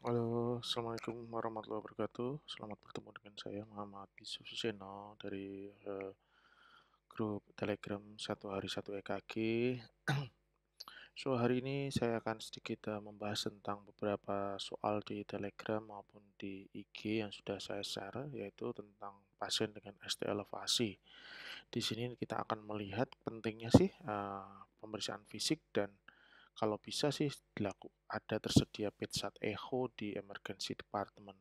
Halo, Assalamualaikum warahmatullahi wabarakatuh. Selamat bertemu dengan saya Muhammad Yusuf Suseno dari uh, grup Telegram Satu Hari Satu EKG. so hari ini saya akan sedikit uh, membahas tentang beberapa soal di Telegram maupun di IG yang sudah saya share, yaitu tentang pasien dengan ST elevasi. Di sini kita akan melihat pentingnya sih uh, pemeriksaan fisik dan kalau bisa sih dilaku ada tersedia saat echo di emergency department.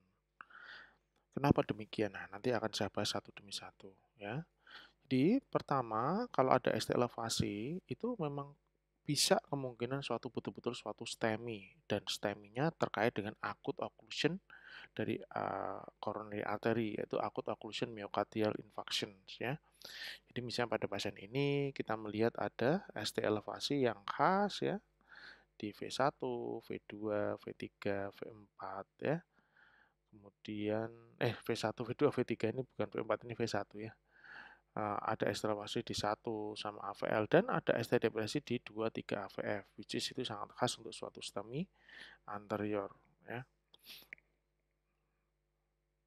Kenapa demikian? Nah, nanti akan saya bahas satu demi satu ya. Jadi pertama kalau ada ST elevasi itu memang bisa kemungkinan suatu betul-betul suatu STEMI dan STEMI-nya terkait dengan akut occlusion dari uh, coronary artery yaitu akut occlusion myocardial infarction ya. Jadi misalnya pada pasien ini kita melihat ada ST elevasi yang khas ya di V1, V2, V3, V4 ya. Kemudian eh V1, V2, V3 ini bukan V4 ini V1 ya. Uh, ada estimasi di 1 sama AVL dan ada ST depresi di 2 3 AVF which is itu sangat khas untuk suatu STEMI anterior ya.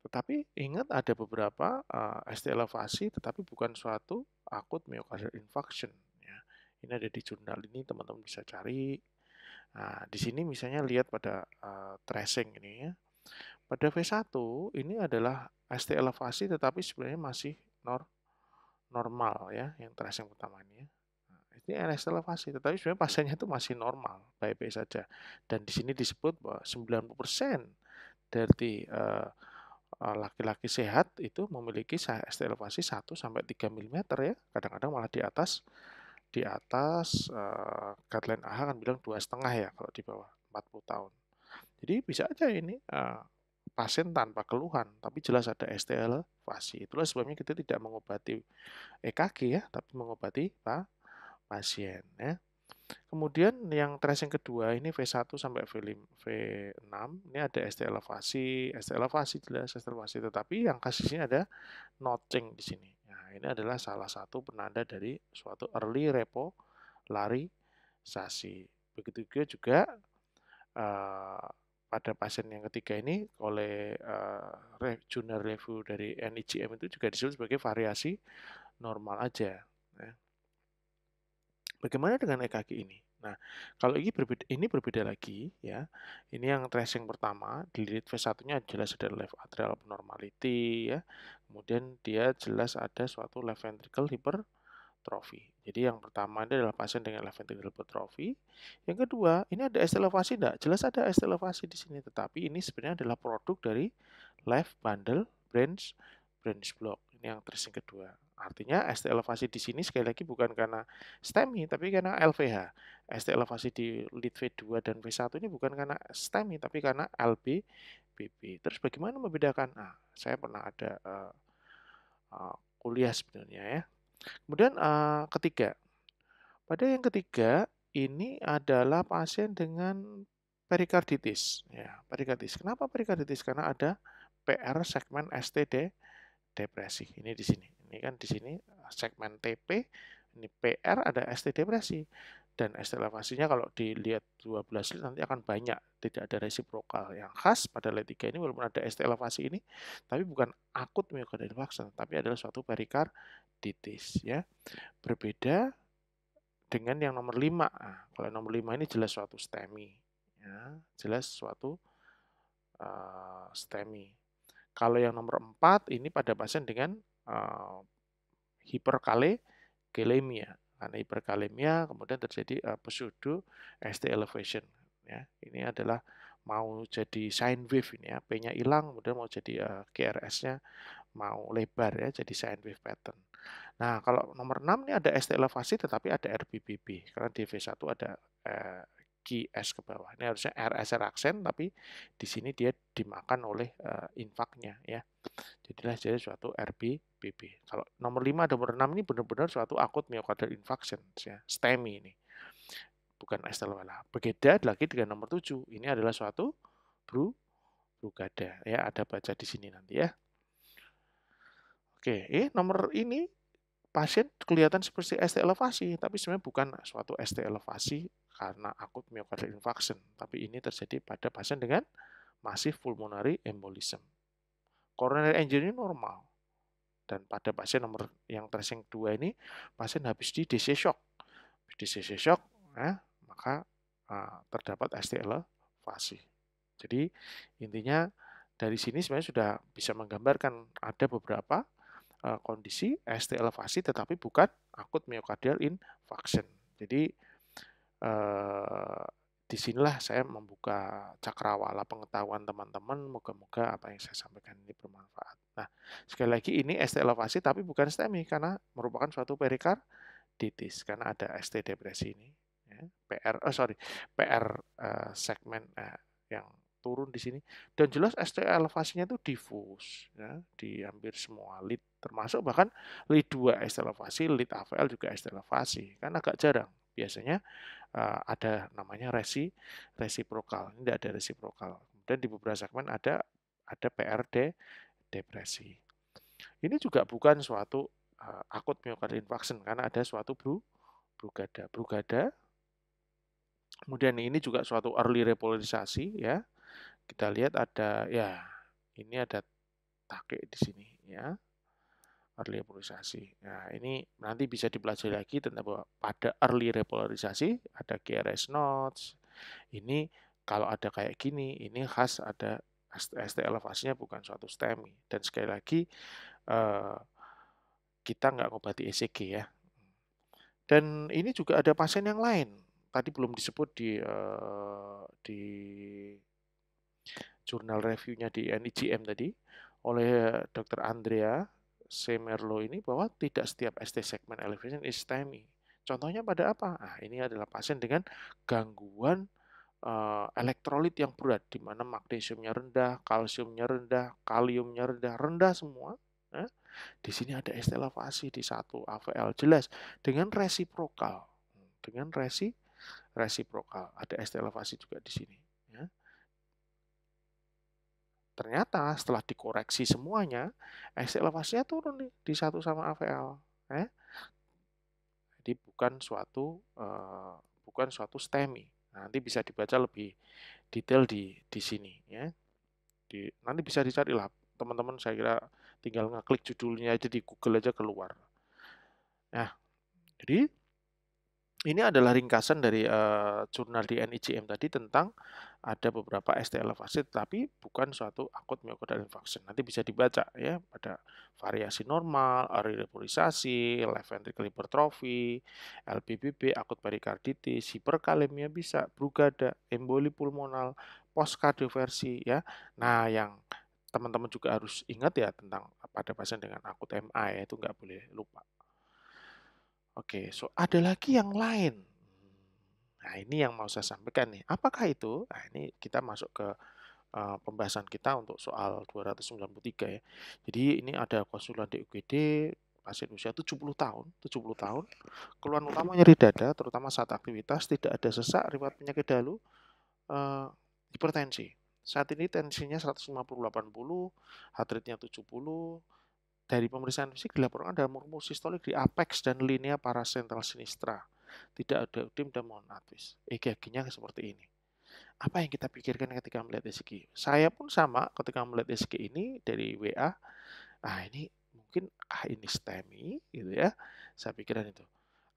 Tetapi ingat ada beberapa uh, eh, ST elevasi tetapi bukan suatu akut myocardial infarction ya. Ini ada di jurnal ini teman-teman bisa cari Nah, di sini misalnya lihat pada uh, tracing ini ya. Pada V1 ini adalah ST elevasi tetapi sebenarnya masih nor normal ya, yang tracing pertama ini ya. Nah, ini NS elevasi tetapi sebenarnya pasiennya itu masih normal, baik-baik saja. Dan di sini disebut bahwa 90% dari laki eh, eh, laki-laki sehat itu memiliki ST elevasi 1 sampai 3 mm ya, kadang-kadang malah di atas di atas uh, guideline AHA kan bilang dua setengah ya kalau di bawah 40 tahun. Jadi bisa aja ini uh, pasien tanpa keluhan, tapi jelas ada STL elevasi. Itulah sebabnya kita tidak mengobati EKG ya, tapi mengobati pa, pasien ya. Kemudian yang tracing kedua ini V1 sampai V6 ini ada ST elevasi, ST elevasi jelas ST elevasi tetapi yang kasusnya ada notching di sini ini adalah salah satu penanda dari suatu early repo lari sasi. Begitu juga uh, pada pasien yang ketiga ini oleh uh, junior review dari NIGM itu juga disebut sebagai variasi normal aja. Ya. Bagaimana dengan EKG ini? Nah, kalau ini berbeda, ini berbeda lagi ya. Ini yang tracing pertama, delete phase satunya jelas ada left atrial abnormality ya. Kemudian dia jelas ada suatu left ventricle hypertrophy. Jadi yang pertama ini adalah pasien dengan left ventricle hypertrophy, Yang kedua, ini ada estelevasi enggak? Jelas ada estelevasi di sini, tetapi ini sebenarnya adalah produk dari left bundle branch branch block. Ini yang tracing kedua. Artinya ST elevasi di sini sekali lagi bukan karena STEMI, tapi karena LVH. ST elevasi di lead V2 dan V1 ini bukan karena STEMI, tapi karena LBBB. Terus bagaimana membedakan? Nah, saya pernah ada uh, uh, kuliah sebenarnya ya. Kemudian uh, ketiga. Pada yang ketiga, ini adalah pasien dengan perikarditis. Ya, perikarditis. Kenapa perikarditis? Karena ada PR segmen STD depresi. Ini di sini. Ini kan di sini segmen TP, ini PR ada ST depresi. Dan ST elevasinya kalau dilihat 12 liter nanti akan banyak. Tidak ada resiprokal yang khas pada led 3 ini walaupun ada ST elevasi ini, tapi bukan akut myocardial infarction, tapi adalah suatu perikarditis. ya Berbeda dengan yang nomor 5. Nah, kalau yang nomor 5 ini jelas suatu STEMI. Ya, jelas suatu uh, STEMI. Kalau yang nomor 4 ini pada pasien dengan uh, eh, hiperkalemia karena hiperkalemia kemudian terjadi uh, pseudo ST elevation ya ini adalah mau jadi sine wave ini ya p-nya hilang kemudian mau jadi uh, eh, KRS-nya mau lebar ya jadi sine wave pattern nah kalau nomor 6 ini ada ST elevasi tetapi ada RBBB karena di V1 ada uh, GS ke bawah ini harusnya RSR aksen tapi di sini dia dimakan oleh uh, infaknya ya jadilah jadi suatu RB IPP. Kalau nomor 5 dan nomor 6 ini benar-benar suatu akut myocardial infarction, ya, STEMI ini. Bukan Estella Berbeda lagi dengan nomor 7. Ini adalah suatu bru brugada. Ya, ada baca di sini nanti ya. Oke, eh, nomor ini pasien kelihatan seperti ST elevasi, tapi sebenarnya bukan suatu ST elevasi karena akut myocardial infarction, tapi ini terjadi pada pasien dengan masif pulmonary embolism. Coronary angiogram normal, dan pada pasien nomor yang tracing dua ini, pasien habis di DC shock. DC shock, ya, maka uh, terdapat ST elevasi. Jadi intinya dari sini sebenarnya sudah bisa menggambarkan ada beberapa uh, kondisi ST elevasi tetapi bukan akut myocardial infarction. Jadi eh, di sinilah saya membuka cakrawala pengetahuan teman-teman. Moga-moga apa yang saya sampaikan ini bermanfaat. Nah, sekali lagi ini ST elevasi tapi bukan STEMI karena merupakan suatu perikarditis karena ada ST depresi ini. Ya, PR, oh eh, sorry, PR uh, eh, segmen uh, yang turun di sini dan jelas ST elevasinya itu difus ya, di hampir semua lead termasuk bahkan lead 2 ST elevasi, lead AVL juga ST elevasi kan agak jarang biasanya uh, ada namanya resi resiprokal ini tidak ada resiprokal kemudian di beberapa segmen ada ada PRD depresi ini juga bukan suatu uh, akut myocardial infarction karena ada suatu bru brugada brugada kemudian ini juga suatu early repolarisasi ya kita lihat ada ya ini ada take di sini ya early repolarisasi. Nah, ini nanti bisa dipelajari lagi tentang bahwa pada early repolarisasi ada GRS nodes. Ini kalau ada kayak gini, ini khas ada ST elevasinya bukan suatu STEMI. Dan sekali lagi eh, kita nggak ngobati ECG ya. Dan ini juga ada pasien yang lain. Tadi belum disebut di eh, di jurnal reviewnya di NIGM tadi oleh Dr. Andrea Semerlo ini bahwa tidak setiap ST segmen elevation is STEMI. Contohnya pada apa? Nah, ini adalah pasien dengan gangguan uh, elektrolit yang berat, di mana magnesiumnya rendah, kalsiumnya rendah, kaliumnya rendah, rendah semua. Nah, di sini ada ST elevasi di satu AVL jelas dengan resiprokal, dengan resi resiprokal. Ada ST elevasi juga di sini. Ternyata setelah dikoreksi semuanya, exit elevasinya turun nih di satu sama AVL. Eh? Ya. Jadi bukan suatu uh, bukan suatu STEMI. Nanti bisa dibaca lebih detail di di sini ya. Di, nanti bisa dicari lah teman-teman saya kira tinggal ngeklik judulnya aja di Google aja keluar. Nah, jadi ini adalah ringkasan dari uh, jurnal di NIJM tadi tentang ada beberapa STL vaksin, tapi bukan suatu akut myocardial infarction. Nanti bisa dibaca ya pada variasi normal, aeropolisasi, left ventricular hypertrophy, LPBB, akut perikarditis, hiperkalemia bisa, brugada, emboli pulmonal, post kardioversi ya. Nah, yang teman-teman juga harus ingat ya tentang pada pasien dengan akut MI ya, itu nggak boleh lupa. Oke, so ada lagi yang lain. Nah, ini yang mau saya sampaikan nih. Apakah itu? Nah, ini kita masuk ke uh, pembahasan kita untuk soal 293 ya. Jadi ini ada konsulat di UGD pasien usia 70 tahun, 70 tahun. Keluhan utama nyeri dada, terutama saat aktivitas, tidak ada sesak, riwayat penyakit dalu, uh, hipertensi. Saat ini tensinya 150-80, heart rate-nya 70, dari pemeriksaan fisik dilaporkan ada murmur sistolik di apex dan linea parasentral sinistra. Tidak ada udim dan monatis. EKG-nya seperti ini. Apa yang kita pikirkan ketika melihat ECG? Saya pun sama ketika melihat ECG ini dari WA. Ah ini mungkin ah ini STEMI gitu ya. Saya pikiran itu.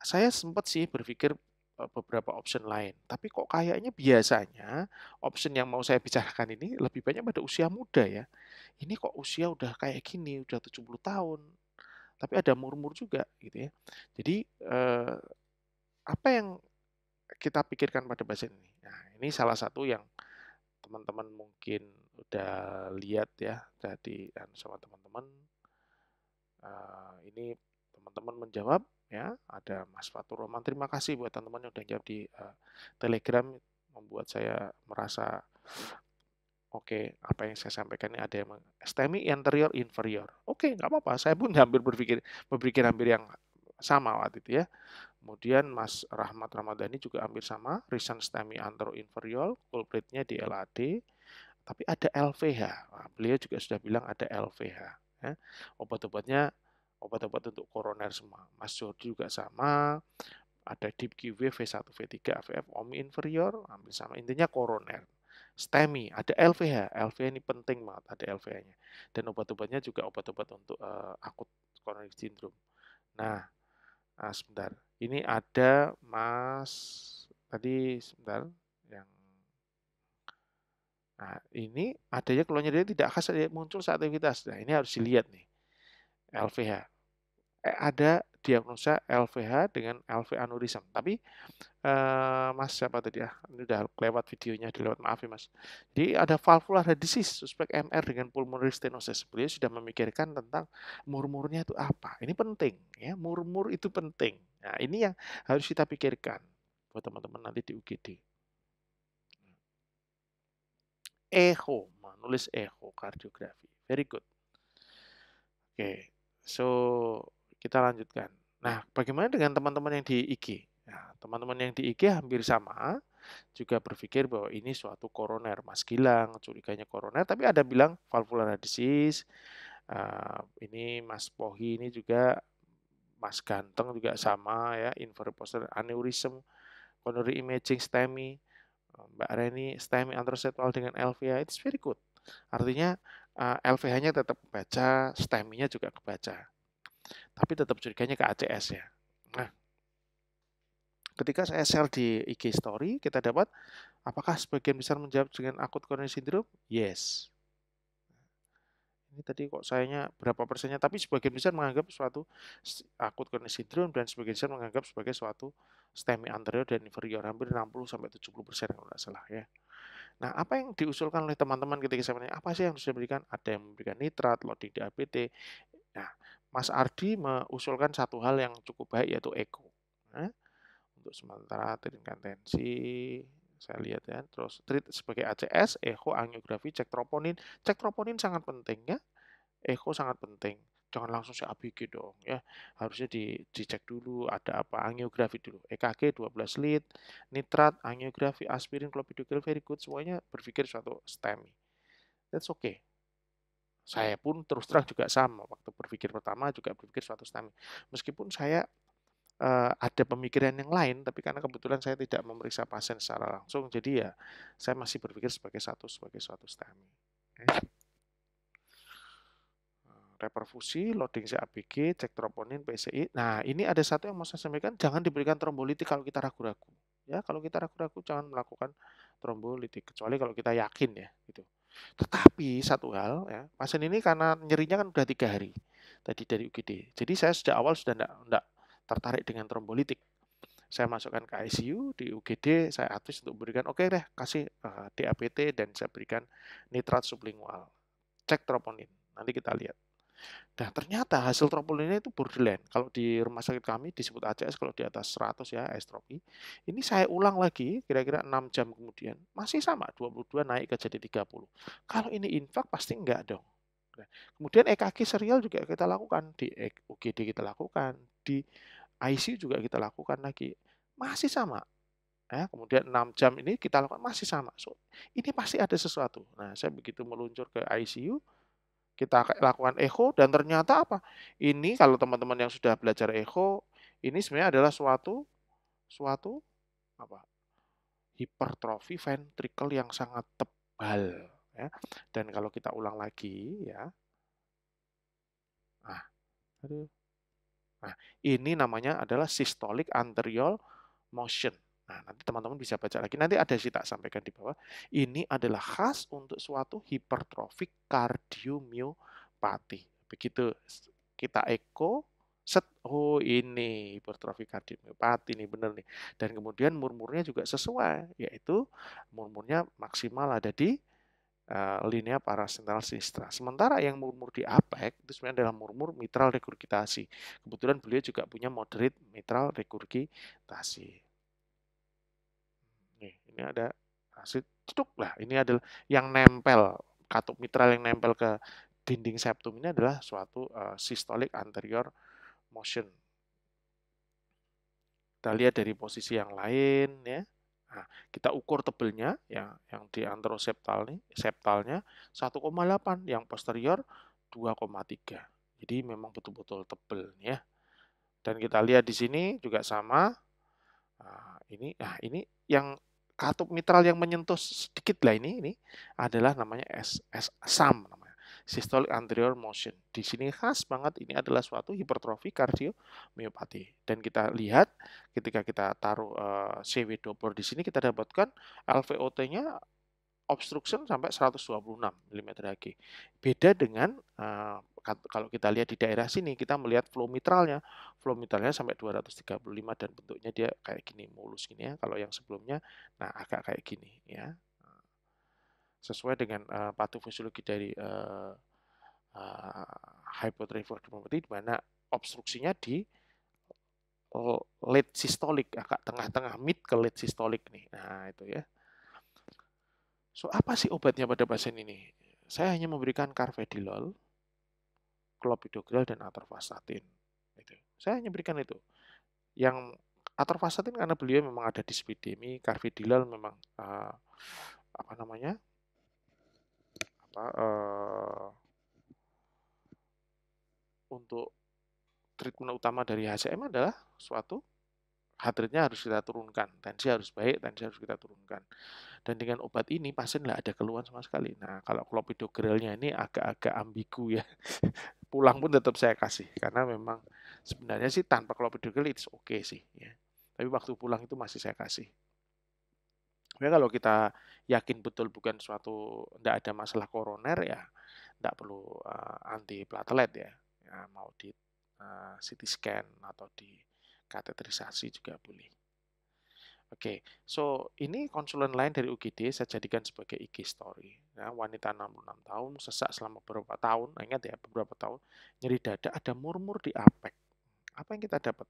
Saya sempat sih berpikir eh, beberapa option lain. Tapi kok kayaknya biasanya option yang mau saya bicarakan ini lebih banyak pada usia muda ya ini kok usia udah kayak gini, udah 70 tahun. Tapi ada murmur juga gitu ya. Jadi eh, apa yang kita pikirkan pada pasien ini? Nah, ini salah satu yang teman-teman mungkin udah lihat ya tadi sama teman-teman Eh, ini teman-teman menjawab ya ada Mas Fatur Roman terima kasih buat teman-teman yang udah jawab di uh, Telegram membuat saya merasa Oke, okay, apa yang saya sampaikan ini ada yang stemi anterior inferior. Oke, okay, nggak apa-apa. Saya pun hampir berpikir berpikir hampir yang sama waktu itu ya. Kemudian Mas Rahmat Ramadhani juga hampir sama, recent stemi anterior inferior, culpritnya di LAD, tapi ada LVH. Nah, beliau juga sudah bilang ada LVH. Ya. Obat-obatnya obat-obat untuk koroner semua. Mas Jordi juga sama, ada deep QV V1 V3 AVF omi inferior ambil sama intinya koroner STEMI, ada LVH. LVH ini penting banget, ada LVH-nya. Dan obat-obatnya juga obat-obat untuk uh, akut coronary syndrome. Nah, ah, sebentar. Ini ada Mas tadi sebentar yang Nah, ini adanya keluarnya dia tidak khas dia muncul saat aktivitas. Nah, ini harus dilihat nih. LVH. Eh, ada diagnosa LVH dengan LV aneurism. Tapi eh, Mas siapa tadi ya? Ini udah lewat videonya, dilewat maaf ya Mas. Jadi ada valvular disease suspek MR dengan pulmonary stenosis. Beliau sudah memikirkan tentang murmurnya itu apa. Ini penting ya, murmur itu penting. Nah, ini yang harus kita pikirkan buat teman-teman nanti di UGD. Echo, menulis echo kardiografi. Very good. Oke, okay. so kita lanjutkan. Nah, bagaimana dengan teman-teman yang di IG? Nah, teman-teman yang di IG hampir sama, juga berpikir bahwa ini suatu koroner. Mas Gilang curiganya koroner, tapi ada bilang valvular disease. Eh, ini Mas Pohi ini juga Mas Ganteng juga sama ya, inverposter aneurism, coronary imaging STEMI, eh, Mbak Reni STEMI antrosetual dengan LVH, it's very good. Artinya eh, LVH-nya tetap kebaca, STEMI-nya juga kebaca. Tapi tetap curiganya ke ACS ya. Nah, ketika saya share di IG story, kita dapat apakah sebagian besar menjawab dengan akut coronary syndrome? Yes. Ini tadi kok sayanya berapa persennya, tapi sebagian besar menganggap suatu akut coronary syndrome dan sebagian besar menganggap sebagai suatu STEMI anterior dan inferior, hampir 60 sampai 70 persen kalau tidak salah ya. Nah, apa yang diusulkan oleh teman-teman ketika saya menanya, apa sih yang harus diberikan? Ada yang memberikan nitrat, loading di APT. Nah, Mas Ardi mengusulkan satu hal yang cukup baik yaitu eko. Nah, untuk sementara tingkat tensi, saya lihat ya, terus treat sebagai ACS, echo, angiografi, cek troponin. Cek troponin sangat penting ya, echo sangat penting. Jangan langsung saya ABG dong ya. Harusnya di, cek dulu ada apa angiografi dulu. EKG 12 lit, nitrat, angiografi, aspirin, klopidogrel, very good semuanya berpikir suatu STEMI. That's okay. Saya pun terus terang juga sama waktu berpikir pertama juga berpikir suatu tsunami. Meskipun saya uh, ada pemikiran yang lain, tapi karena kebetulan saya tidak memeriksa pasien secara langsung, jadi ya saya masih berpikir sebagai satu sebagai suatu STAMI. Okay. Eh. Reperfusi, loading CABG, cek troponin, PCI. Nah, ini ada satu yang mau saya sampaikan, jangan diberikan trombolitik kalau kita ragu-ragu. Ya, kalau kita ragu-ragu jangan melakukan trombolitik kecuali kalau kita yakin ya, gitu. Tetapi satu hal, ya, pasien ini karena nyerinya kan udah tiga hari tadi dari UGD. Jadi saya sejak awal sudah tidak tertarik dengan trombolitik. Saya masukkan ke ICU di UGD, saya atus untuk berikan oke okay deh kasih uh, eh, DAPT dan saya berikan nitrat sublingual. Cek troponin. Nanti kita lihat. Nah, ternyata hasil trombolinnya itu borderline. Kalau di rumah sakit kami disebut ACS kalau di atas 100 ya estropi. Ini saya ulang lagi kira-kira 6 jam kemudian. Masih sama 22 naik ke jadi 30. Kalau ini infak pasti enggak dong. Nah, kemudian EKG serial juga kita lakukan di e UGD kita lakukan, di ICU juga kita lakukan lagi. Masih sama. Ya, kemudian 6 jam ini kita lakukan masih sama. So, ini pasti ada sesuatu. Nah, saya begitu meluncur ke ICU, kita lakukan echo dan ternyata apa? Ini kalau teman-teman yang sudah belajar echo, ini sebenarnya adalah suatu suatu apa? hipertrofi ventrikel yang sangat tebal ya. Dan kalau kita ulang lagi ya. Nah, aduh. Nah, ini namanya adalah systolic anterior motion Nah, nanti teman-teman bisa baca lagi. Nanti ada sih tak sampaikan di bawah. Ini adalah khas untuk suatu hipertrofik kardiomiopati. Begitu kita eko, set, oh ini hipertrofik kardiomiopati ini benar nih. Dan kemudian murmurnya juga sesuai, yaitu murmurnya maksimal ada di uh, linea parasentral sinistra. Sementara yang murmur di APEC itu sebenarnya adalah murmur mitral regurgitasi. Kebetulan beliau juga punya moderate mitral regurgitasi. Nih, ini ada hasil cetuk lah. Ini adalah yang nempel katup mitral yang nempel ke dinding septum ini adalah suatu uh, systolic anterior motion. Kita lihat dari posisi yang lain ya. Nah, kita ukur tebelnya ya yang di anteroseptal nih, septalnya 1,8, yang posterior 2,3. Jadi memang betul-betul tebel ya. Dan kita lihat di sini juga sama. Nah, ini nah ini yang katup mitral yang menyentuh sedikit lah ini ini adalah namanya S, SAM namanya systolic anterior motion. Di sini khas banget ini adalah suatu hipertrofi kardiomiopati. Dan kita lihat ketika kita taruh uh, CV Doppler di sini kita dapatkan LVOT-nya obstruction sampai 126 mm Hg. Beda dengan uh, kalau kita lihat di daerah sini, kita melihat flow mitralnya. Flow mitralnya sampai 235 dan bentuknya dia kayak gini, mulus gini ya. Kalau yang sebelumnya, nah agak kayak gini ya. Sesuai dengan uh, eh, patofisiologi dari uh, eh, uh, hypothyroidopathy, di mana obstruksinya di late systolic agak tengah-tengah mid ke late systolic nih. Nah itu ya. So, apa sih obatnya pada pasien ini? Saya hanya memberikan carvedilol, clopidogrel dan atorvastatin. Gitu. Saya hanya berikan itu. Yang atorvastatin karena beliau memang ada dispidemi, carvedilol memang uh, apa namanya? apa uh, untuk treatment utama dari HCM adalah suatu heart harus kita turunkan, tensi harus baik, tensi harus kita turunkan. Dan dengan obat ini pasien nggak ada keluhan sama sekali. Nah, kalau klopidogrelnya ini agak-agak ambigu ya. Pulang pun tetap saya kasih karena memang sebenarnya sih tanpa klopidogrel itu oke okay sih ya. Tapi waktu pulang itu masih saya kasih. Ya kalau kita yakin betul bukan suatu tidak ada masalah koroner ya tidak perlu uh, anti platelet ya. ya mau di uh, CT scan atau di kateterisasi juga boleh. Oke, okay. so ini konsulen lain dari UGD saya jadikan sebagai IG story. Ya, wanita 66 tahun, sesak selama beberapa tahun, nah, ingat ya, beberapa tahun, nyeri dada, ada murmur di apek. Apa yang kita dapat?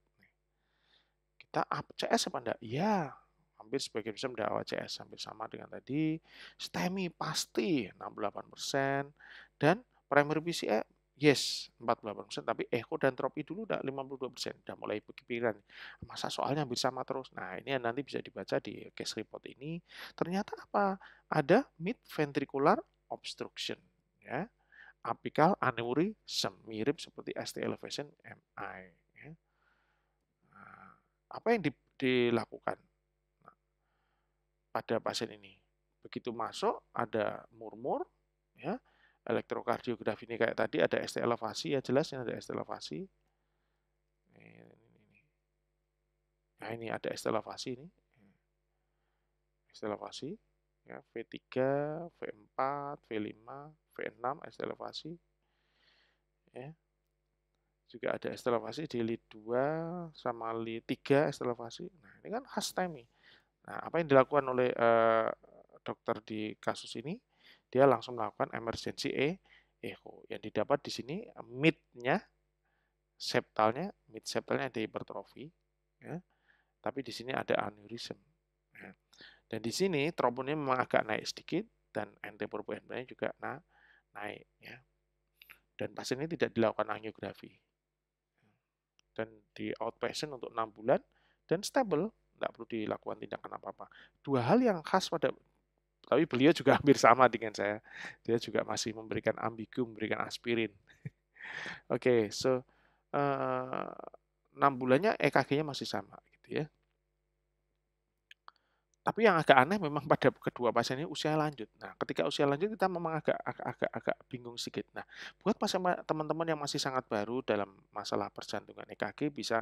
Kita CS apa enggak? Ya, hampir sebagian bisa mendakwa CS, hampir sama dengan tadi. STEMI pasti 68%, dan primary PCA yes 48 tapi Eko dan Tropi dulu udah 52 persen, udah mulai pikiran masa soalnya hampir sama terus. Nah ini nanti bisa dibaca di case report ini. Ternyata apa? Ada mid ventricular obstruction, ya, apical aneurysm mirip seperti ST elevation MI. Ya. Nah, apa yang di, dilakukan nah, pada pasien ini? Begitu masuk ada murmur, ya elektrokardiografi ini kayak tadi ada ST elevasi ya jelas ini ada ST elevasi. Nah ini ada ST elevasi ini. ST elevasi ya V3, V4, V5, V6 ST elevasi. Ya. Juga ada ST elevasi di lead 2 sama lead 3 ST elevasi. Nah, ini kan khas timing. E nah, apa yang dilakukan oleh uh, dokter di kasus ini? dia langsung melakukan emergency e echo. Yang didapat di sini mid septalnya, mid septalnya ada hipertrofi, ya. tapi di sini ada aneurism. Ya. Dan di sini trombonnya memang agak naik sedikit dan NT nya juga na naik. Ya. Dan pasien ini tidak dilakukan angiografi. Dan di outpatient untuk 6 bulan dan stable, tidak perlu dilakukan tindakan apa-apa. Dua hal yang khas pada tapi beliau juga hampir sama dengan saya. Dia juga masih memberikan ambigu, memberikan aspirin. Oke, okay, so uh, eh, 6 bulannya EKG-nya masih sama gitu ya. Tapi yang agak aneh memang pada kedua pasien ini usia lanjut. Nah, ketika usia lanjut kita memang agak agak agak, agak bingung sedikit. Nah, buat pasien teman-teman yang masih sangat baru dalam masalah perjantungan EKG bisa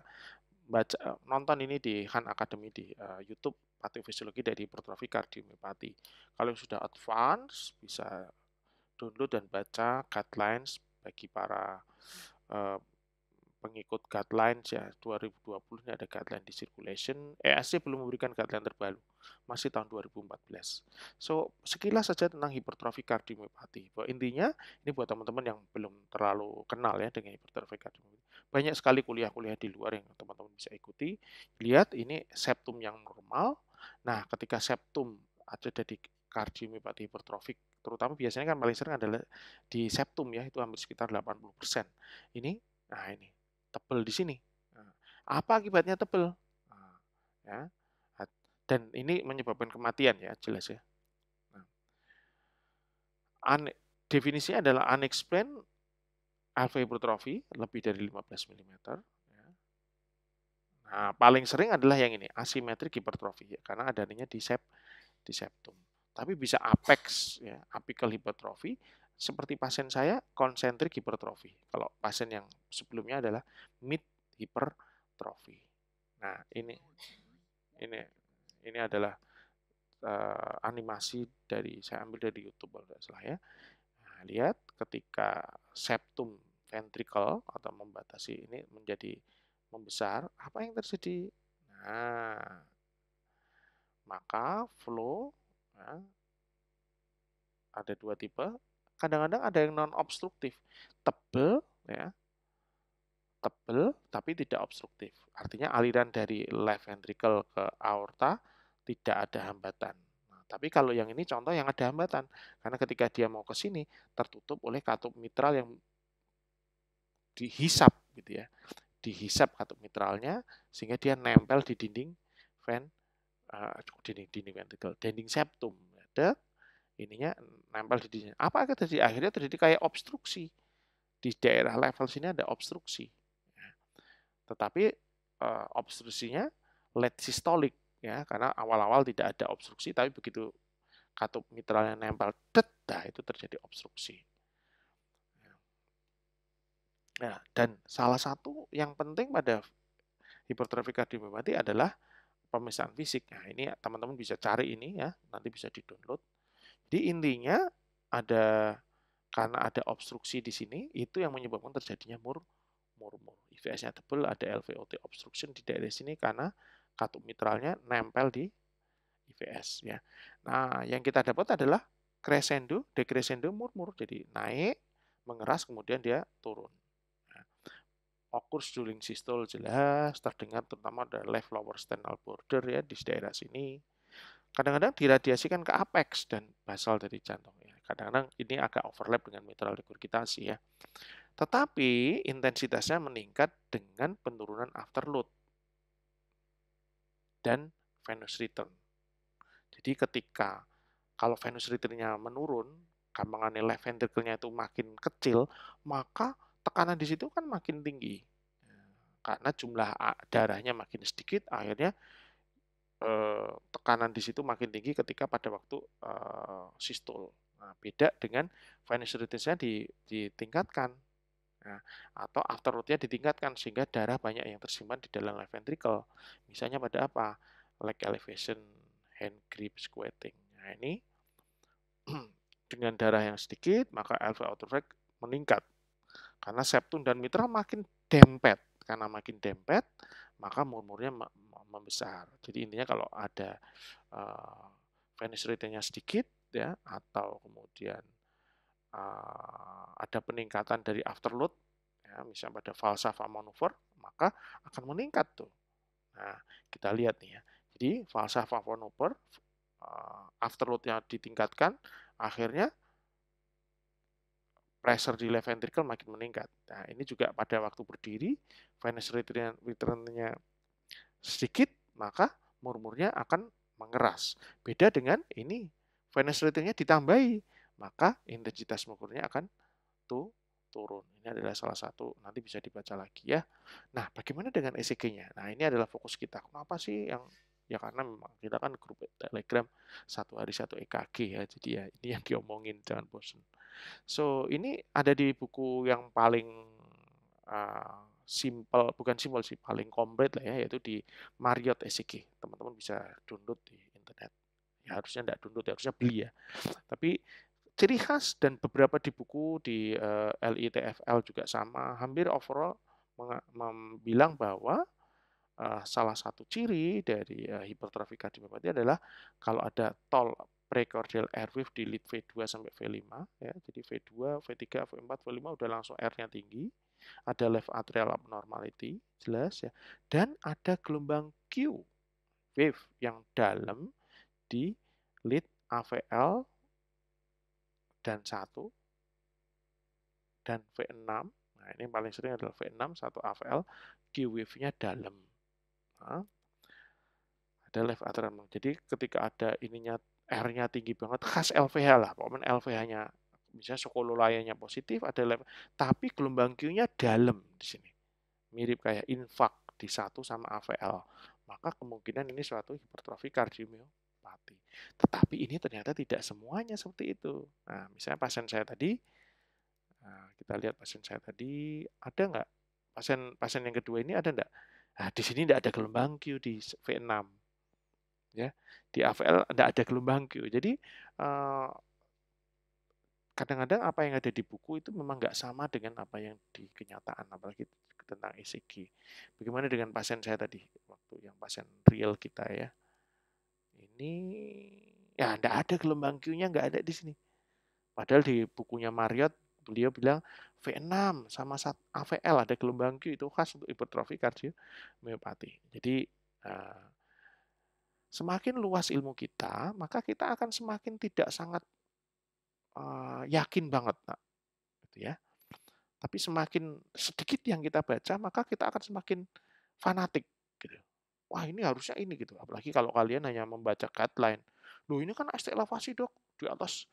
baca eh, nonton ini di Han Academy di uh, YouTube patofisiologi dari hipertrofi kardiomiopati. Kalau yang sudah advance bisa download dan baca guidelines bagi para uh, pengikut guidelines ya 2020 ini ada guideline di circulation. ESC belum memberikan guideline terbaru, masih tahun 2014. So sekilas saja tentang hipertrofi kardiomiopati. Bahwa intinya ini buat teman-teman yang belum terlalu kenal ya dengan hipertrofi kardiomiopati banyak sekali kuliah-kuliah di luar yang teman-teman bisa ikuti. Lihat ini septum yang normal. Nah, ketika septum ada di kardiomiopati hipertrofik, terutama biasanya kan paling sering adalah di septum ya, itu hampir sekitar 80%. Ini, nah ini, tebel di sini. Nah, apa akibatnya tebel? Nah, ya. Dan ini menyebabkan kematian ya, jelas ya. Nah. definisinya adalah unexplained alfa hipertrofi lebih dari 15 mm. Ya. Nah, paling sering adalah yang ini, asimetrik hipertrofi, ya, karena adanya di, sep, di septum. Tapi bisa apex, ya, apical hipertrofi, seperti pasien saya, konsentrik hipertrofi. Kalau pasien yang sebelumnya adalah mid hipertrofi. Nah, ini ini ini adalah uh, animasi dari saya ambil dari YouTube kalau tidak salah ya. Nah, lihat ketika septum ventricle atau membatasi ini menjadi membesar, apa yang terjadi? Nah, maka flow nah, ada dua tipe. Kadang-kadang ada yang non obstruktif, tebel ya. Tebel tapi tidak obstruktif. Artinya aliran dari left ventricle ke aorta tidak ada hambatan. Tapi kalau yang ini contoh yang ada hambatan, karena ketika dia mau ke sini tertutup oleh katup mitral yang dihisap gitu ya. Dihisap katup mitralnya sehingga dia nempel di dinding vent uh, eh, dinding dinding ventricle, dinding septum. Ada ininya nempel di dinding. Apa akan terjadi? Akhirnya terjadi kayak obstruksi. Di daerah level sini ada obstruksi. Tetapi uh, obstruksinya late sistolik ya karena awal-awal tidak ada obstruksi tapi begitu katup mitral yang nempel det itu terjadi obstruksi ya, nah dan salah satu yang penting pada hipertrofi kardiomyopati adalah pemeriksaan fisik nah ini teman-teman bisa cari ini ya nanti bisa di download jadi intinya ada karena ada obstruksi di sini itu yang menyebabkan terjadinya mur murmur. IVS-nya tebal, ada LVOT obstruction di daerah sini karena katup mitralnya nempel di IVS ya. Nah, yang kita dapat adalah crescendo, decrescendo, murmur. Jadi naik, mengeras, kemudian dia turun. Nah, Occurs during jelas, terdengar terutama ada left lower sternal border ya di daerah sini. Kadang-kadang diradiasikan ke apex dan basal dari jantung. Ya. Kadang-kadang ini agak overlap dengan mitral regurgitasi ya. Tetapi intensitasnya meningkat dengan penurunan afterload dan Venus return. Jadi ketika kalau Venus return-nya menurun, gampangannya left ventricle-nya itu makin kecil, maka tekanan di situ kan makin tinggi. Karena jumlah darahnya makin sedikit, akhirnya eh, tekanan di situ makin tinggi ketika pada waktu eh, sistol. Nah, beda dengan venous return-nya ditingkatkan. Nah, atau afterloadnya ditingkatkan sehingga darah banyak yang tersimpan di dalam left ventricle. Misalnya pada apa? Leg elevation, hand grip, squatting. Nah ini dengan darah yang sedikit maka LV autofrag meningkat karena septum dan mitra makin dempet karena makin dempet maka murmurnya membesar jadi intinya kalau ada uh, venous rate sedikit ya atau kemudian uh, ada peningkatan dari afterload, ya, misalnya pada falsafah manuver, maka akan meningkat tuh. Nah, kita lihat nih ya. Jadi falsafah manuver, uh, yang ditingkatkan, akhirnya pressure di left ventricle makin meningkat. Nah, ini juga pada waktu berdiri, venous return-nya sedikit, maka murmurnya akan mengeras. Beda dengan ini, venous return-nya ditambahi, maka intensitas mengukurnya akan tuh turun. Ini adalah salah satu, nanti bisa dibaca lagi ya. Nah, bagaimana dengan ECG-nya? Nah, ini adalah fokus kita. Kenapa sih yang ya karena memang kita kan grup Telegram satu hari satu EKG ya. Jadi ya ini yang diomongin, jangan bosan. So, ini ada di buku yang paling uh, simple, bukan simple sih, paling komplit lah ya, yaitu di Marriott ECG. Teman-teman bisa download di internet. Ya harusnya tidak download, ya, harusnya beli ya. Tapi ciri khas dan beberapa di buku di uh, eh, LITFL juga sama, hampir overall bilang bahwa uh, salah satu ciri dari uh, eh, hipertrofi kardiomyopati adalah kalau ada tol precordial airwave di lead V2 sampai V5 ya. Jadi V2, V3, V4, V5 udah langsung airnya tinggi. Ada left atrial abnormality, jelas ya. Dan ada gelombang Q wave yang dalam di lead AVL dan 1 dan V6 nah ini paling sering adalah V6 1 AVL Q wave-nya dalam nah, ada left atrium jadi ketika ada ininya R-nya tinggi banget khas LVH lah pokoknya LVH-nya bisa sokololaya positif ada left tapi gelombang Q-nya dalam di sini mirip kayak infak di satu sama AVL maka kemungkinan ini suatu hipertrofi kardiomio tetapi ini ternyata tidak semuanya seperti itu. Nah, misalnya pasien saya tadi, nah, kita lihat pasien saya tadi, ada nggak? Pasien pasien yang kedua ini ada nggak? Nah, di sini tidak ada gelombang Q di V6. Ya, di AVL tidak ada gelombang Q. Jadi, eh, kadang-kadang apa yang ada di buku itu memang nggak sama dengan apa yang di kenyataan apalagi tentang ECG. Bagaimana dengan pasien saya tadi waktu yang pasien real kita ya ini ya tidak ada gelombang Q-nya nggak ada di sini. Padahal di bukunya Marriott beliau bilang V6 sama AVL ah, ada gelombang Q itu khas untuk hipertrofi kardiomiopati. Jadi eh, semakin luas ilmu kita, maka kita akan semakin tidak sangat eh, yakin banget, Pak. Gitu ya. Tapi semakin sedikit yang kita baca, maka kita akan semakin fanatik wah ini harusnya ini gitu. Apalagi kalau kalian hanya membaca guideline. Loh ini kan elevasi dok, di atas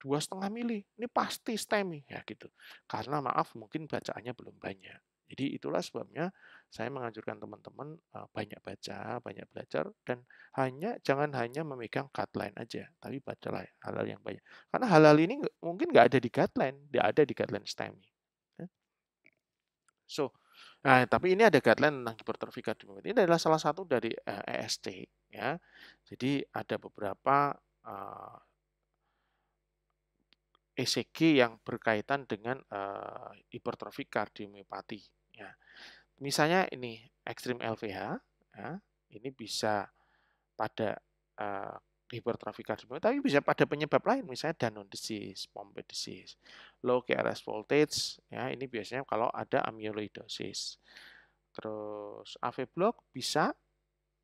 dua setengah mili ini pasti STEMI ya gitu karena maaf mungkin bacaannya belum banyak jadi itulah sebabnya saya menganjurkan teman-teman banyak baca banyak belajar dan hanya jangan hanya memegang guideline aja tapi bacalah halal yang banyak karena halal ini mungkin nggak ada di guideline dia ada di guideline STEMI ya. so Nah, tapi ini ada guideline tentang kiper terpikat Ini adalah salah satu dari eh, EST ya. Jadi ada beberapa eh, ECG yang berkaitan dengan eh, hipertrofi kardiomiopati ya. Misalnya ini ekstrim LVH ya, ini bisa pada eh, hipertrafika tapi bisa pada penyebab lain misalnya danon disease, Pompe disease, low KRS voltage ya ini biasanya kalau ada amyloidosis. Terus AV block bisa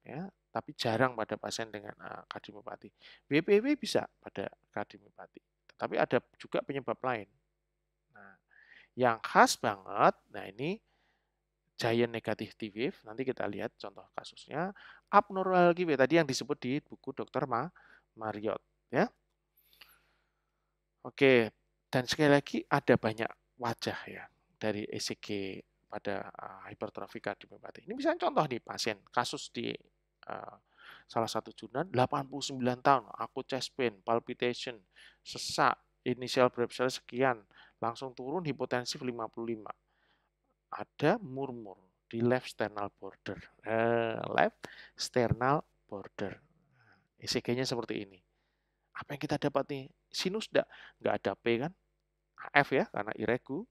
ya, tapi jarang pada pasien dengan ah, kardiomyopati. BPW bisa pada kardiomyopati, tetapi ada juga penyebab lain. Nah, yang khas banget, nah ini giant t wave, nanti kita lihat contoh kasusnya, abnormal GW tadi yang disebut di buku Dr. Ma Mariot Ya. Oke, dan sekali lagi ada banyak wajah ya dari ECG pada uh, eh, hipertrofi kardiomyopati. Ini misalnya contoh nih pasien, kasus di uh, salah satu jurnal 89 tahun, aku chest pain, palpitation, sesak, initial breath sekian, langsung turun hipotensif 55 ada murmur di left sternal border. Uh, left sternal border. ECG-nya seperti ini. Apa yang kita dapat nih? Sinus enggak? Enggak ada P kan? AF ya, karena iregu,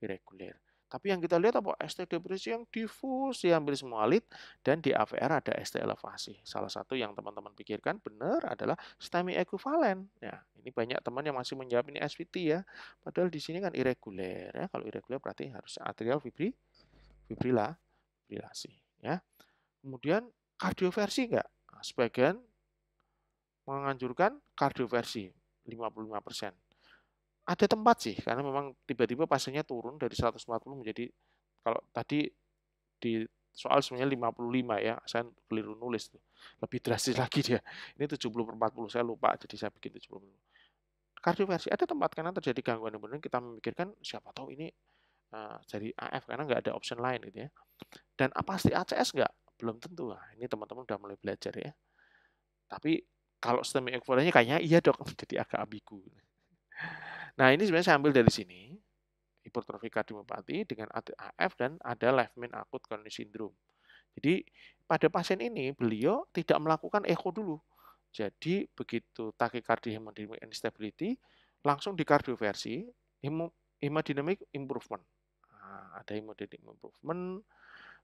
irregular. Tapi yang kita lihat apa? ST depresi yang difus diambil semua lid, dan di AVR ada ST elevasi. Salah satu yang teman-teman pikirkan benar adalah stemi equivalent. Ya, ini banyak teman yang masih menjawab ini SVT ya. Padahal di sini kan irregular ya. Kalau irregular berarti harus atrial fibri fibrila fibrilasi ya. Kemudian kardioversi enggak? sebagian menganjurkan kardioversi 55% ada tempat sih karena memang tiba-tiba pasiennya turun dari 140 menjadi kalau tadi di soal sebenarnya 55 ya saya keliru nulis tuh lebih drastis lagi dia ini 70 per 40 saya lupa jadi saya bikin 70 kardioversi ada tempat karena terjadi gangguan yang benar kita memikirkan siapa tahu ini uh, jadi AF karena nggak ada option lain gitu ya dan apa sih ACS nggak belum tentu lah. ini teman-teman udah mulai belajar ya tapi kalau sistem ekvolenya kayaknya iya dok jadi agak ambigu Nah, ini sebenarnya saya ambil dari sini, hipertrofi kardiomyopati dengan AF dan ada left main akut coronary syndrome. Jadi, pada pasien ini beliau tidak melakukan echo dulu. Jadi, begitu takikardi hemodynamic instability, langsung di kardioversi, hemodynamic improvement. Nah, ada hemodynamic improvement,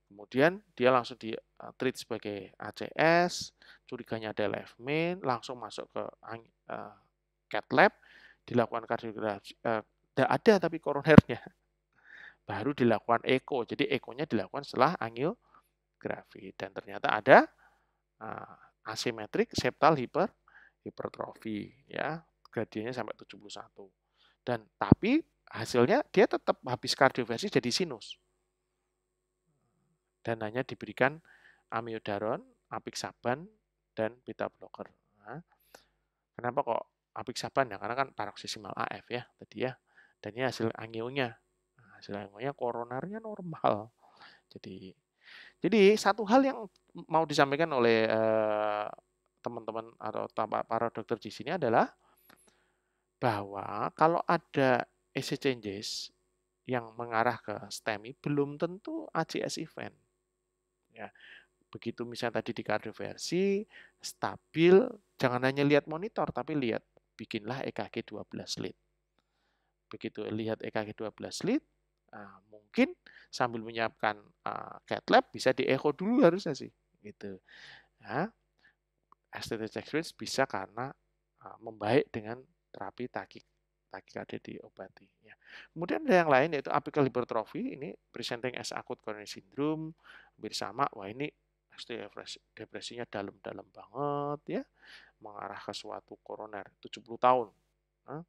kemudian dia langsung di eh, treat sebagai ACS, curiganya ada left main, langsung masuk ke uh, eh, cat lab, dilakukan kardiografi eh, ada tapi koronernya baru dilakukan eko jadi ekonya dilakukan setelah angiografi dan ternyata ada eh, asimetrik septal hiper hipertrofi ya gradiennya sampai 71 dan tapi hasilnya dia tetap habis kardioversi jadi sinus dan hanya diberikan amiodaron apiksaban dan beta blocker nah, kenapa kok apiksaban ya, karena kan paroksisimal AF ya tadi ya. Dan ini hasil angionya. Nah, hasil angionya koronarnya normal. Jadi jadi satu hal yang mau disampaikan oleh eh, teman-teman eh, atau para dokter di sini adalah bahwa kalau ada AC changes yang mengarah ke STEMI belum tentu ACS event. Ya, begitu misalnya tadi di kardioversi stabil, jangan hanya lihat monitor tapi lihat bikinlah EKG 12 lead. Begitu lihat EKG 12 lead, nah, mungkin sambil menyiapkan uh, cat lab bisa dieko dulu harusnya sih, gitu. Nah, aesthetic experience bisa karena uh, membaik dengan terapi takik takikardia diobati. Ya. Kemudian ada yang lain yaitu apical hypertrophy, ini presenting as acute coronary syndrome, hampir sama. Wah ini depresinya dalam-dalam banget ya mengarah ke suatu koroner 70 tahun. Eh,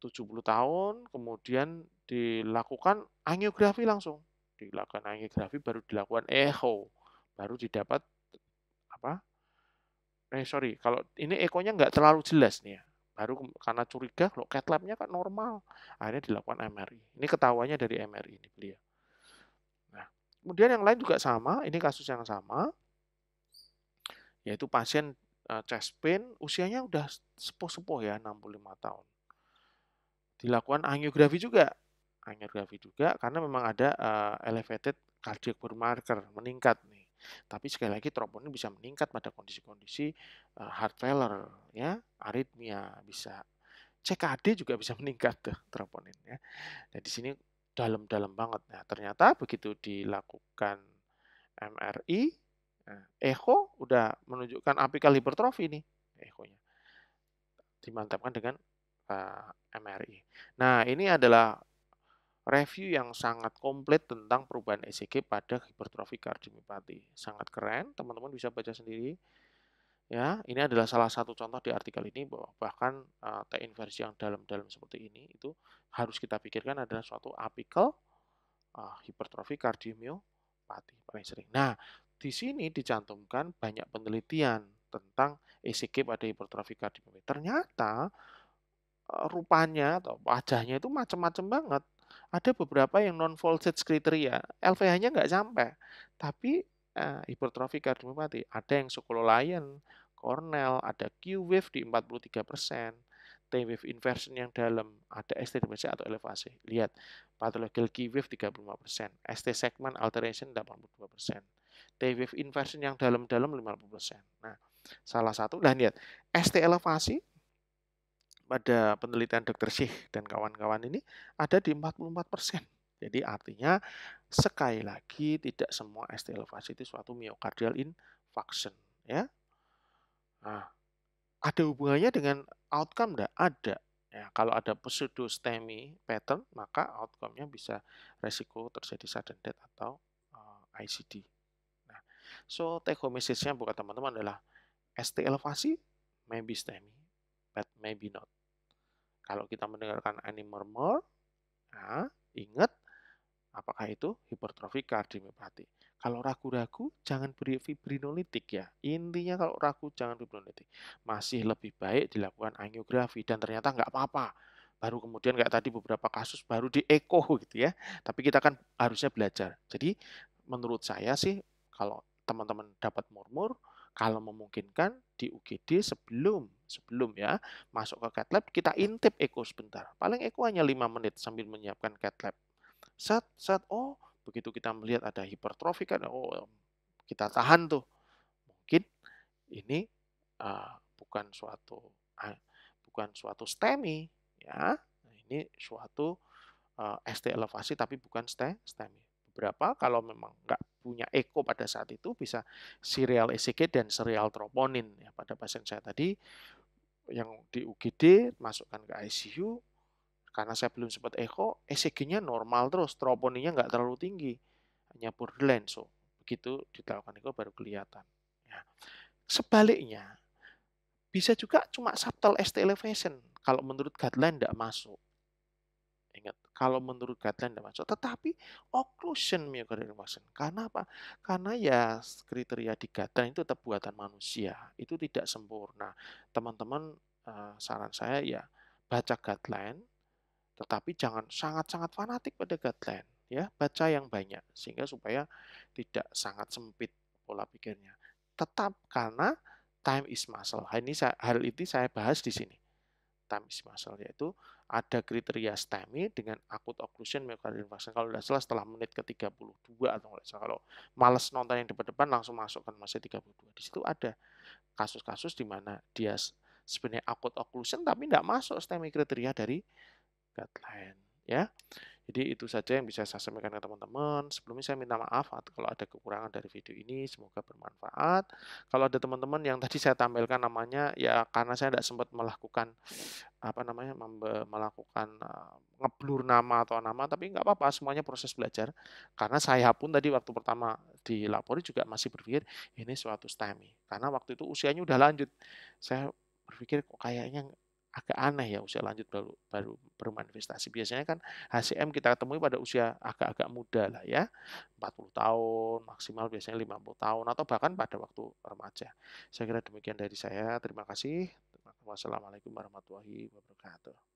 tujuh uh, 70 tahun kemudian dilakukan angiografi langsung. Dilakukan angiografi baru dilakukan echo, baru didapat apa? Eh sorry, kalau ini ekonya nggak terlalu jelas nih ya. Baru karena curiga, kalau cat labnya kan normal. Akhirnya dilakukan MRI. Ini ketahuannya dari MRI ini beliau. Nah, kemudian yang lain juga sama, ini kasus yang sama yaitu pasien eh, chest pain usianya udah sepuh-sepuh ya 65 tahun. Dilakukan angiografi juga. Angiografi juga karena memang ada eh, elevated cardiac biomarker meningkat nih. Tapi sekali lagi troponin bisa meningkat pada kondisi-kondisi eh, heart failure ya, aritmia bisa. CKD juga bisa meningkat tuh troponin ya. Nah, di sini dalam-dalam banget. Nah, ternyata begitu dilakukan MRI Nah, echo udah menunjukkan apikal hipertrofi nih echonya, Dimantapkan dengan uh, eh, MRI. Nah, ini adalah review yang sangat komplit tentang perubahan ECG pada hipertrofi kardiomiopati. Sangat keren, teman-teman bisa baca sendiri. Ya, ini adalah salah satu contoh di artikel ini bahwa bahkan uh, T inversi yang dalam-dalam seperti ini itu harus kita pikirkan adalah suatu apical uh, hipertrofi kardiomiopati paling sering. Nah, di sini dicantumkan banyak penelitian tentang ECG pada hipertrofi kardiomiopatia. Ternyata eh, rupanya atau wajahnya itu macam-macam banget. Ada beberapa yang non voltage kriteria, LVH-nya nggak sampai, tapi eh, hipertrofi kardiomiopatia ada yang sukulolayan, Cornell, ada Q wave di 43%, T wave inversion yang dalam, ada ST atau elevasi. Lihat, pathological key wave 35%, ST segment alteration 82%, T wave inversion yang dalam-dalam 50%. Nah, salah satu, dan lihat, ST elevasi pada penelitian Dr. Syih dan kawan-kawan ini ada di 44%. Jadi artinya sekali lagi tidak semua ST elevasi itu suatu myocardial infarction ya. Nah, ada hubungannya dengan outcome enggak? Ada. Ya, kalau ada pseudo stemi pattern, maka outcome-nya bisa resiko terjadi sudden death atau uh, eh, ICD. Nah, so take home message-nya buat teman-teman adalah ST elevasi maybe stemi, but maybe not. Kalau kita mendengarkan any murmur, nah, ingat apakah itu hipertrofi kardiomyopati. Kalau ragu-ragu, jangan beri fibrinolitik ya. Intinya kalau ragu, jangan fibrinolitik. Masih lebih baik dilakukan angiografi dan ternyata nggak apa-apa. Baru kemudian kayak tadi beberapa kasus baru di echo gitu ya. Tapi kita kan harusnya belajar. Jadi menurut saya sih kalau teman-teman dapat murmur, kalau memungkinkan di UGD sebelum sebelum ya masuk ke cat lab kita intip echo sebentar. Paling echo hanya lima menit sambil menyiapkan cat lab. Set set oh Begitu kita melihat ada hipertrofi kan, oh kita tahan tuh. Mungkin ini uh, bukan suatu uh, bukan suatu STEMI ya. Nah, ini suatu uh, eh, ST elevasi tapi bukan ST, STEMI. Beberapa kalau memang nggak punya eko pada saat itu bisa serial ECG dan serial troponin ya pada pasien saya tadi yang di UGD masukkan ke ICU karena saya belum sempat echo, ECG-nya normal terus, tromboninnya nggak terlalu tinggi, hanya borderline. So, begitu dilakukan echo baru kelihatan. Ya. Sebaliknya, bisa juga cuma subtle ST elevation. Kalau menurut guideline tidak masuk. Ingat, kalau menurut guideline tidak masuk. Tetapi occlusion myocardial infarction. Karena apa? Karena ya kriteria di guideline itu tetap buatan manusia. Itu tidak sempurna. Teman-teman, eh, saran saya ya baca guideline, tetapi jangan sangat-sangat fanatik pada guideline, ya. Baca yang banyak sehingga supaya tidak sangat sempit pola pikirnya. Tetap karena time is muscle. Hal ini saya, hal ini saya bahas di sini. Time is muscle yaitu ada kriteria STEMI dengan akut occlusion myocardial infarction. Kalau tidak salah setelah menit ke-32 atau enggak salah. Kalau males nonton yang depan-depan langsung masukkan puluh 32. Di situ ada kasus-kasus di mana dia sebenarnya akut occlusion tapi tidak masuk STEMI kriteria dari guideline ya. Jadi itu saja yang bisa saya sampaikan ke teman-teman. Sebelumnya saya minta maaf kalau ada kekurangan dari video ini, semoga bermanfaat. Kalau ada teman-teman yang tadi saya tampilkan namanya, ya karena saya tidak sempat melakukan apa namanya melakukan eh, ngeblur nama atau nama, tapi nggak apa-apa, semuanya proses belajar. Karena saya pun tadi waktu pertama dilapori juga masih berpikir ini suatu STEMI. Karena waktu itu usianya udah lanjut, saya berpikir kok kayaknya agak aneh ya usia lanjut baru baru bermanifestasi. Biasanya kan HCM kita temui pada usia agak-agak muda lah ya, 40 tahun, maksimal biasanya 50 tahun atau bahkan pada waktu remaja. Saya kira demikian dari saya. Terima kasih. Wassalamualaikum warahmatullahi wabarakatuh.